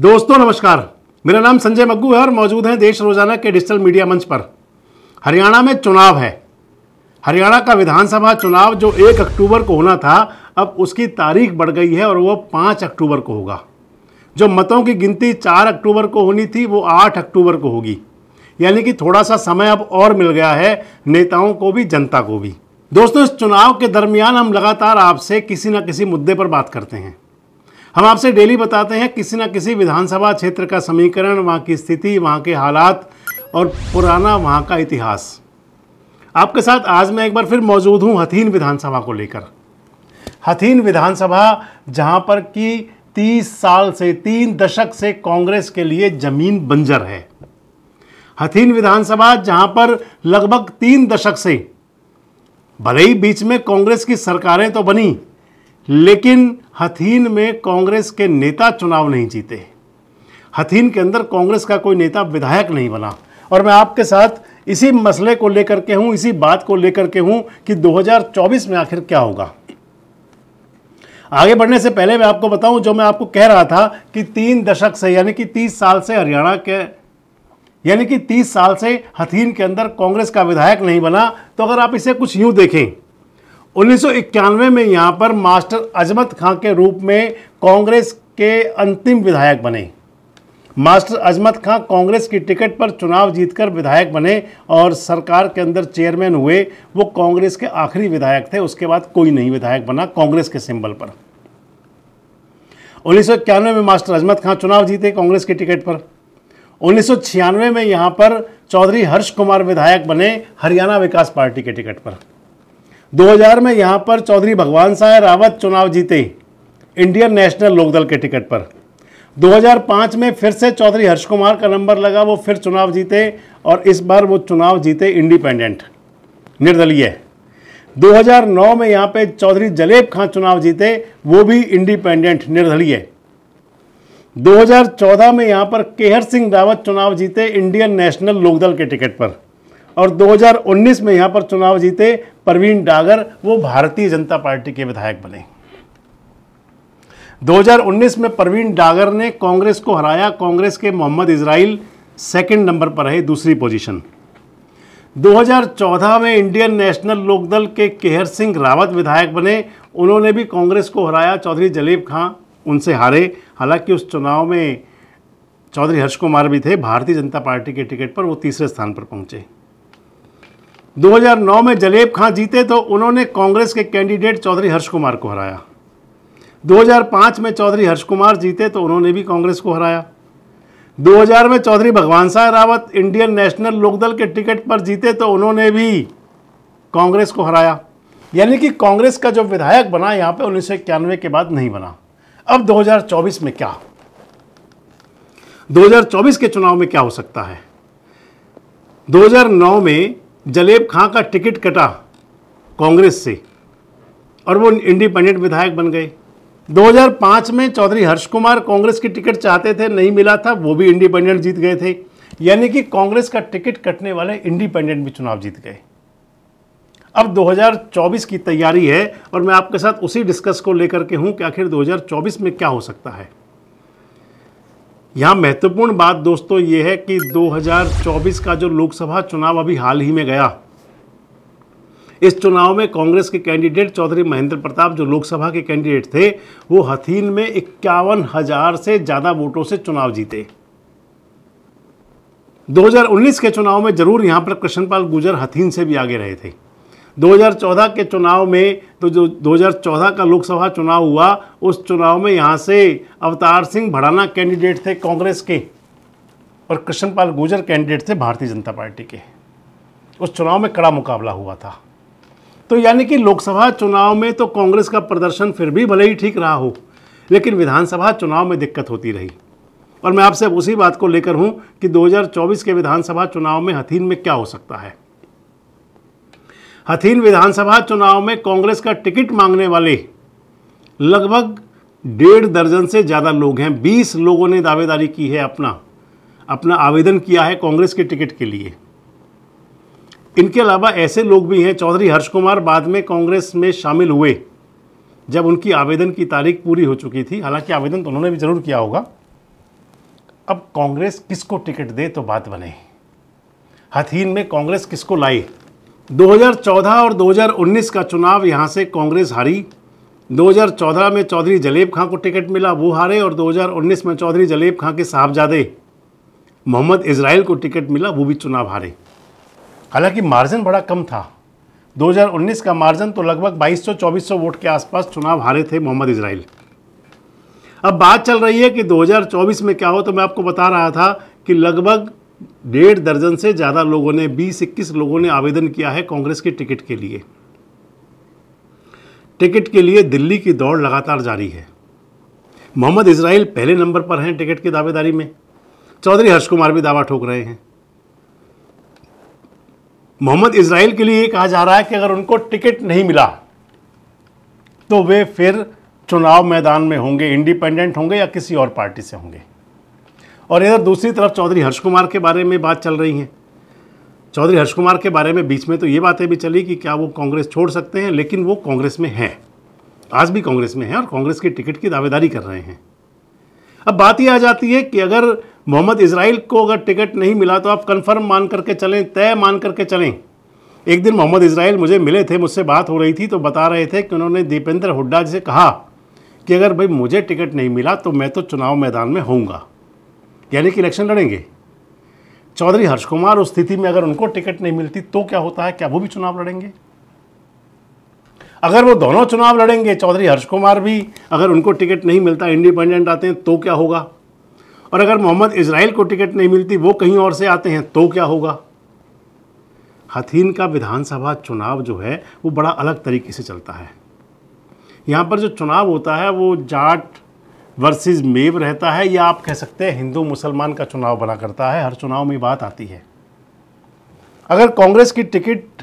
दोस्तों नमस्कार मेरा नाम संजय मग्गू है और मौजूद हैं देश रोजाना के डिजिटल मीडिया मंच पर हरियाणा में चुनाव है हरियाणा का विधानसभा चुनाव जो एक अक्टूबर को होना था अब उसकी तारीख बढ़ गई है और वो पाँच अक्टूबर को होगा जो मतों की गिनती चार अक्टूबर को होनी थी वो आठ अक्टूबर को होगी यानी कि थोड़ा सा समय अब और मिल गया है नेताओं को भी जनता को भी दोस्तों इस चुनाव के दरमियान हम लगातार आपसे किसी न किसी मुद्दे पर बात करते हैं हम आपसे डेली बताते हैं किसी न किसी विधानसभा क्षेत्र का समीकरण वहाँ की स्थिति वहाँ के हालात और पुराना वहाँ का इतिहास आपके साथ आज मैं एक बार फिर मौजूद हूँ हथीन विधानसभा को लेकर हथीन विधानसभा जहाँ पर कि तीस साल से तीन दशक से कांग्रेस के लिए जमीन बंजर है हथीन विधानसभा जहाँ पर लगभग तीन दशक से भले ही बीच में कांग्रेस की सरकारें तो बनी लेकिन हथीन में कांग्रेस के नेता चुनाव नहीं जीते हथीन के अंदर कांग्रेस का कोई नेता विधायक नहीं बना और मैं आपके साथ इसी मसले को लेकर के हूं इसी बात को लेकर के हूं कि 2024 में आखिर क्या होगा आगे बढ़ने से पहले मैं आपको बताऊं जो मैं आपको कह रहा था कि तीन दशक से यानी कि तीस साल से हरियाणा के यानी कि तीस साल से हथीन के अंदर कांग्रेस का विधायक नहीं बना तो अगर आप इसे कुछ यूं देखें उन्नीस में यहाँ पर मास्टर अजमत खां के रूप में कांग्रेस के अंतिम विधायक बने मास्टर अजमत खां कांग्रेस की टिकट पर चुनाव जीतकर विधायक बने और सरकार के अंदर चेयरमैन हुए वो कांग्रेस के आखिरी विधायक थे उसके बाद कोई नहीं विधायक बना कांग्रेस के सिंबल पर उन्नीस में मास्टर अजमत खां चुनाव जीते कांग्रेस के टिकट पर उन्नीस में यहाँ पर चौधरी हर्ष कुमार विधायक बने हरियाणा विकास पार्टी के टिकट पर 2000 में यहाँ पर चौधरी भगवान साय रावत चुनाव जीते इंडियन नेशनल लोकदल के टिकट पर 2005 में फिर से चौधरी हर्ष कुमार का नंबर लगा वो फिर चुनाव जीते और इस बार वो चुनाव जीते इंडिपेंडेंट निर्दलीय 2009 में यहाँ पे चौधरी जलेब खां चुनाव जीते वो भी इंडिपेंडेंट निर्दलीय 2014 में यहाँ पर केहर सिंह रावत चुनाव जीते इंडियन नेशनल लोकदल के टिकट पर और 2019 में यहाँ पर चुनाव जीते प्रवीण डागर वो भारतीय जनता पार्टी के विधायक बने 2019 में प्रवीण डागर ने कांग्रेस को हराया कांग्रेस के मोहम्मद इसराइल सेकंड नंबर पर रहे दूसरी पोजीशन 2014 में इंडियन नेशनल लोकदल के केहर सिंह रावत विधायक बने उन्होंने भी कांग्रेस को हराया चौधरी जलेब खां उनसे हारे हालांकि उस चुनाव में चौधरी हर्ष कुमार भी थे भारतीय जनता पार्टी के टिकट पर वो तीसरे स्थान पर पहुंचे 2009 में जलेब खां जीते तो उन्होंने कांग्रेस के कैंडिडेट चौधरी हर्ष कुमार को हराया 2005 में चौधरी हर्ष कुमार जीते तो उन्होंने भी कांग्रेस को हराया 2000 में चौधरी भगवान साय रावत इंडियन नेशनल लोकदल के टिकट पर जीते तो उन्होंने भी कांग्रेस को हराया यानी कि कांग्रेस का जो विधायक बना यहाँ पे उन्नीस के बाद नहीं बना अब 2024 में क्या 2024 के चुनाव में क्या हो सकता है 2009 में जलेब खां का टिकट कटा कांग्रेस से और वो इंडिपेंडेंट विधायक बन गए 2005 में चौधरी हर्ष कुमार कांग्रेस की टिकट चाहते थे नहीं मिला था वो भी इंडिपेंडेंट जीत गए थे यानी कि कांग्रेस का टिकट कटने वाले इंडिपेंडेंट भी चुनाव जीत गए अब 2024 की तैयारी है और मैं आपके साथ उसी डिस्कस को लेकर के हूं कि आखिर 2024 में क्या हो सकता है यहाँ महत्वपूर्ण बात दोस्तों ये है कि 2024 का जो लोकसभा चुनाव अभी हाल ही में गया इस चुनाव में कांग्रेस के कैंडिडेट चौधरी महेंद्र प्रताप जो लोकसभा के कैंडिडेट थे वो हथीन में इक्यावन हजार से ज़्यादा वोटों से चुनाव जीते 2019 के चुनाव में जरूर यहां पर कृष्णपाल गुजर हथीन से भी आगे रहे थे 2014 के चुनाव में तो जो 2014 का लोकसभा चुनाव हुआ उस चुनाव में यहाँ से अवतार सिंह भड़ाना कैंडिडेट थे कांग्रेस के और कृष्ण पाल गुर्जर कैंडिडेट थे भारतीय जनता पार्टी के उस चुनाव में कड़ा मुकाबला हुआ था तो यानी कि लोकसभा चुनाव में तो कांग्रेस का प्रदर्शन फिर भी भले ही ठीक रहा हो लेकिन विधानसभा चुनाव में दिक्कत होती रही और मैं आपसे उसी बात को लेकर हूं कि 2024 के विधानसभा चुनाव में हथीन में क्या हो सकता है हथीन विधानसभा चुनाव में कांग्रेस का टिकट मांगने वाले लगभग डेढ़ दर्जन से ज़्यादा लोग हैं बीस लोगों ने दावेदारी की है अपना अपना आवेदन किया है कांग्रेस के टिकट के लिए इनके अलावा ऐसे लोग भी हैं चौधरी हर्ष कुमार बाद में कांग्रेस में शामिल हुए जब उनकी आवेदन की तारीख पूरी हो चुकी थी हालांकि आवेदन तो उन्होंने भी ज़रूर किया होगा अब कांग्रेस किसको टिकट दे तो बात बने हथीन में कांग्रेस किसको लाई 2014 और 2019 का चुनाव यहाँ से कांग्रेस हारी 2014 में चौधरी जलेब खां को टिकट मिला वो हारे और 2019 में चौधरी जलेब खां के साहबजादे मोहम्मद इसराइल को टिकट मिला वो भी चुनाव हारे हालांकि मार्जिन बड़ा कम था 2019 का मार्जिन तो लगभग 2200-2400 वोट के आसपास चुनाव हारे थे मोहम्मद इसराइल अब बात चल रही है कि 2024 में क्या हो तो मैं आपको बता रहा था कि लगभग डेढ़ दर्जन से ज़्यादा लोगों ने बीस इक्कीस लोगों ने आवेदन किया है कांग्रेस की टिकट के लिए टिकट के लिए दिल्ली की दौड़ लगातार जारी है मोहम्मद इसराइल पहले नंबर पर हैं टिकट की दावेदारी में चौधरी हर्ष कुमार भी दावा ठोक रहे हैं मोहम्मद इसराइल के लिए ये कहा जा रहा है कि अगर उनको टिकट नहीं मिला तो वे फिर चुनाव मैदान में होंगे इंडिपेंडेंट होंगे या किसी और पार्टी से होंगे और इधर दूसरी तरफ चौधरी हर्ष कुमार के बारे में बात चल रही है चौधरी हर्ष कुमार के बारे में बीच में तो ये बातें भी चली कि क्या वो कांग्रेस छोड़ सकते हैं लेकिन वो कांग्रेस में हैं आज भी कांग्रेस में हैं और कांग्रेस की टिकट की दावेदारी कर रहे हैं अब बात यह आ जाती है कि अगर मोहम्मद इसराइल को अगर टिकट नहीं मिला तो आप कन्फर्म मान करके चलें तय मान करके चलें एक दिन मोहम्मद इसराइल मुझे मिले थे मुझसे बात हो रही थी तो बता रहे थे कि उन्होंने दीपेंद्र हुड्डा जी से कहा कि अगर भाई मुझे टिकट नहीं मिला तो मैं तो चुनाव मैदान में होऊंगा यानी कि इलेक्शन लड़ेंगे चौधरी हर्ष कुमार उस स्थिति में अगर उनको टिकट नहीं मिलती तो क्या होता है क्या वो भी चुनाव लड़ेंगे अगर वो दोनों चुनाव लड़ेंगे चौधरी हर्ष कुमार भी अगर उनको टिकट नहीं मिलता इंडिपेंडेंट आते हैं तो क्या होगा और अगर मोहम्मद इसराइल को टिकट नहीं मिलती वो कहीं और से आते हैं तो क्या होगा हथीन का विधानसभा चुनाव जो है वो बड़ा अलग तरीके से चलता है यहाँ पर जो चुनाव होता है वो जाट वर्सेस मेव रहता है या आप कह सकते हैं हिंदू मुसलमान का चुनाव बना करता है हर चुनाव में बात आती है अगर कांग्रेस की टिकट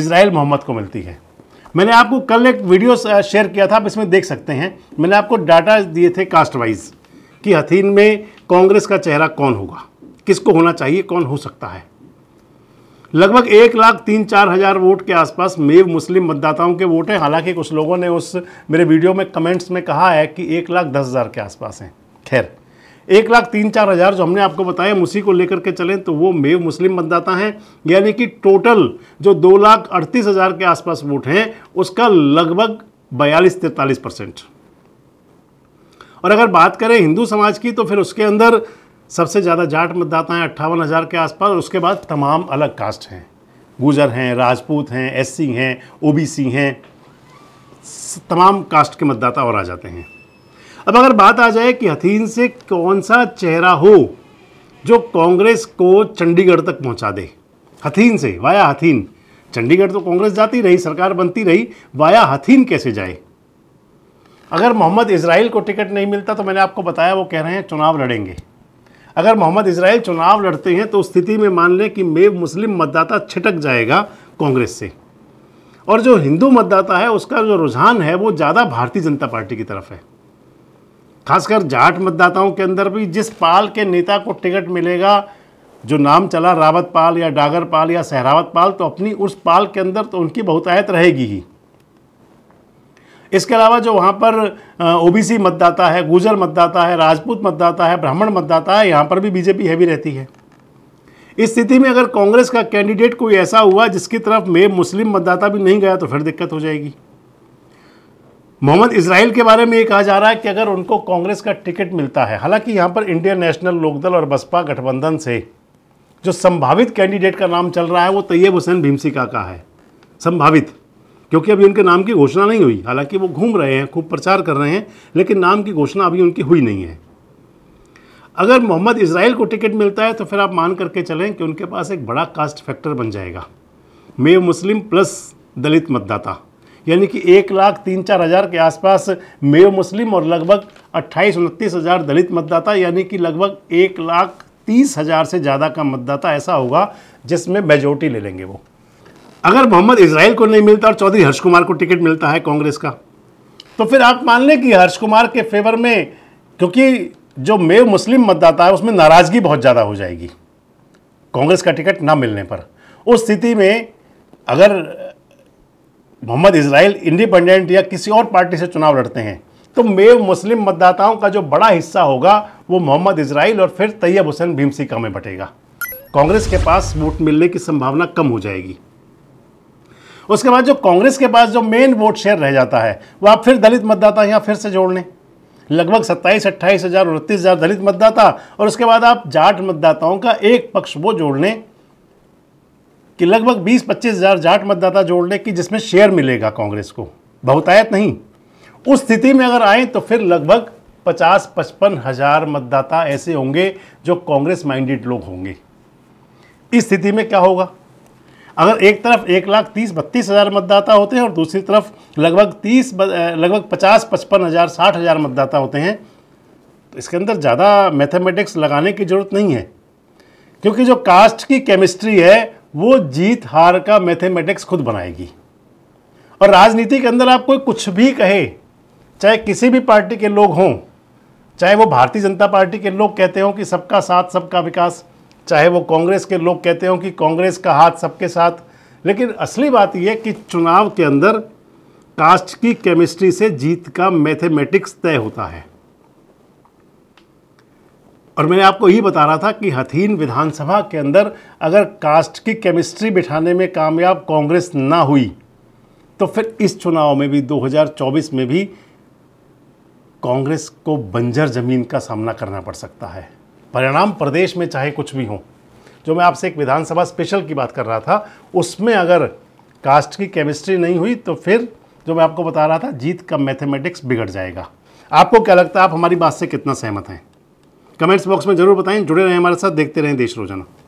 इसराइल मोहम्मद को मिलती है मैंने आपको कल एक वीडियो शेयर किया था आप इसमें देख सकते हैं मैंने आपको डाटा दिए थे कास्ट वाइज कि हथीन में कांग्रेस का चेहरा कौन होगा किसको होना चाहिए कौन हो सकता है लगभग एक लाख तीन चार हज़ार वोट के आसपास मेव मुस्लिम मतदाताओं के वोट हैं हालांकि कुछ लोगों ने उस मेरे वीडियो में कमेंट्स में कहा है कि एक लाख दस हज़ार के आसपास हैं खैर एक लाख तीन चार हज़ार जो हमने आपको बताया उसी को लेकर के चलें तो वो मेव मुस्लिम मतदाता हैं यानी कि टोटल जो दो लाख अड़तीस हज़ार के आसपास वोट हैं उसका लगभग बयालीस तैंतालीस परसेंट और अगर बात करें हिंदू समाज की तो फिर उसके अंदर सबसे ज़्यादा जाट मतदाता हैं अट्ठावन हज़ार के आसपास उसके बाद तमाम अलग कास्ट हैं गुजर हैं राजपूत हैं एस हैं ओ हैं तमाम कास्ट के मतदाता और आ जाते हैं अब अगर बात आ जाए कि हथीन से कौन सा चेहरा हो जो कांग्रेस को चंडीगढ़ तक पहुंचा दे हथीन से वाया हथीन चंडीगढ़ तो कांग्रेस जाती रही सरकार बनती रही वाया हथीन कैसे जाए अगर मोहम्मद इसराइल को टिकट नहीं मिलता तो मैंने आपको बताया वो कह रहे हैं चुनाव लड़ेंगे अगर मोहम्मद इसराइल चुनाव लड़ते हैं तो स्थिति में मान लें कि मेव मुस्लिम मतदाता छिटक जाएगा कांग्रेस से और जो हिंदू मतदाता है उसका जो रुझान है वो ज़्यादा भारतीय जनता पार्टी की तरफ है खासकर जाट मतदाताओं के अंदर भी जिस पाल के नेता को टिकट मिलेगा जो नाम चला रावत पाल या डागर पाल या सहरावत पाल तो अपनी उस पाल के अंदर तो उनकी बहुतायत रहेगी ही इसके अलावा जो वहाँ पर ओबीसी मतदाता है गुजर मतदाता है राजपूत मतदाता है ब्राह्मण मतदाता है यहाँ पर भी बीजेपी हैवी रहती है इस स्थिति में अगर कांग्रेस का कैंडिडेट कोई ऐसा हुआ जिसकी तरफ में मुस्लिम मतदाता भी नहीं गया तो फिर दिक्कत हो जाएगी मोहम्मद इसराइल के बारे में ये कहा जा रहा है कि अगर उनको कांग्रेस का टिकट मिलता है हालांकि यहाँ पर इंडियन नेशनल लोकदल और बसपा गठबंधन से जो संभावित कैंडिडेट का नाम चल रहा है वो तैयब हुसैन भीमसिका का है संभावित क्योंकि अभी उनके नाम की घोषणा नहीं हुई हालांकि वो घूम रहे हैं खूब प्रचार कर रहे हैं लेकिन नाम की घोषणा अभी उनकी हुई नहीं है अगर मोहम्मद इसराइल को टिकट मिलता है तो फिर आप मान करके चलें कि उनके पास एक बड़ा कास्ट फैक्टर बन जाएगा मे मुस्लिम प्लस दलित मतदाता यानी कि एक लाख तीन चार हज़ार के आसपास मेव मुस्लिम और लगभग अट्ठाईस उनतीस हज़ार दलित मतदाता यानी कि लगभग एक लाख तीस हज़ार से ज़्यादा का मतदाता ऐसा होगा जिसमें मेजोरिटी ले लेंगे वो अगर मोहम्मद इसराइल को नहीं मिलता और चौधरी हर्ष कुमार को टिकट मिलता है कांग्रेस का तो फिर आप मान लें कि हर्ष कुमार के फेवर में क्योंकि जो मेव मुस्लिम मतदाता है उसमें नाराज़गी बहुत ज़्यादा हो जाएगी कांग्रेस का टिकट ना मिलने पर उस स्थिति में अगर मोहम्मद इसराइल इंडिपेंडेंट या किसी और पार्टी से चुनाव लड़ते हैं तो मेव मुस्लिम मतदाताओं का जो बड़ा हिस्सा होगा वो मोहम्मद इसराइल और फिर तैयब हुसैन भीमसी का में बटेगा कांग्रेस के पास वोट मिलने की संभावना कम हो जाएगी उसके बाद जो कांग्रेस के पास जो मेन वोट शेयर रह जाता है वो आप फिर दलित मतदाता यहाँ फिर से जोड़ लें लगभग सत्ताईस अट्ठाईस हज़ार उनतीस हज़ार दलित मतदाता और उसके बाद आप जाट मतदाताओं का एक पक्ष वो जोड़ लें कि लगभग बीस पच्चीस हज़ार जाट मतदाता जोड़ लें कि जिसमें शेयर मिलेगा कांग्रेस को बहुतायत नहीं उस स्थिति में अगर आए तो फिर लगभग पचास पचपन हज़ार मतदाता ऐसे होंगे जो कांग्रेस माइंडेड लोग होंगे इस स्थिति में क्या होगा अगर एक तरफ एक लाख तीस बत्तीस हज़ार मतदाता होते हैं और दूसरी तरफ लगभग तीस लगभग पचास पचपन हज़ार साठ हज़ार मतदाता होते हैं तो इसके अंदर ज़्यादा मैथमेटिक्स लगाने की ज़रूरत नहीं है क्योंकि जो कास्ट की केमिस्ट्री है वो जीत हार का मैथमेटिक्स खुद बनाएगी और राजनीति के अंदर आप कोई कुछ भी कहे चाहे किसी भी पार्टी के लोग हों चाहे वो भारतीय जनता पार्टी के लोग कहते हों कि सबका साथ सबका विकास चाहे वो कांग्रेस के लोग कहते हो कि कांग्रेस का हाथ सबके साथ लेकिन असली बात यह कि चुनाव के अंदर कास्ट की केमिस्ट्री से जीत का मैथमेटिक्स तय होता है और मैंने आपको यही बता रहा था कि हथीन विधानसभा के अंदर अगर कास्ट की केमिस्ट्री बिठाने में कामयाब कांग्रेस ना हुई तो फिर इस चुनाव में भी 2024 में भी कांग्रेस को बंजर ज़मीन का सामना करना पड़ सकता है परिणाम प्रदेश में चाहे कुछ भी हो जो मैं आपसे एक विधानसभा स्पेशल की बात कर रहा था उसमें अगर कास्ट की केमिस्ट्री नहीं हुई तो फिर जो मैं आपको बता रहा था जीत का मैथमेटिक्स बिगड़ जाएगा आपको क्या लगता है आप हमारी बात से कितना सहमत हैं कमेंट्स बॉक्स में ज़रूर बताएं जुड़े रहें हमारे साथ देखते रहें देश रोजाना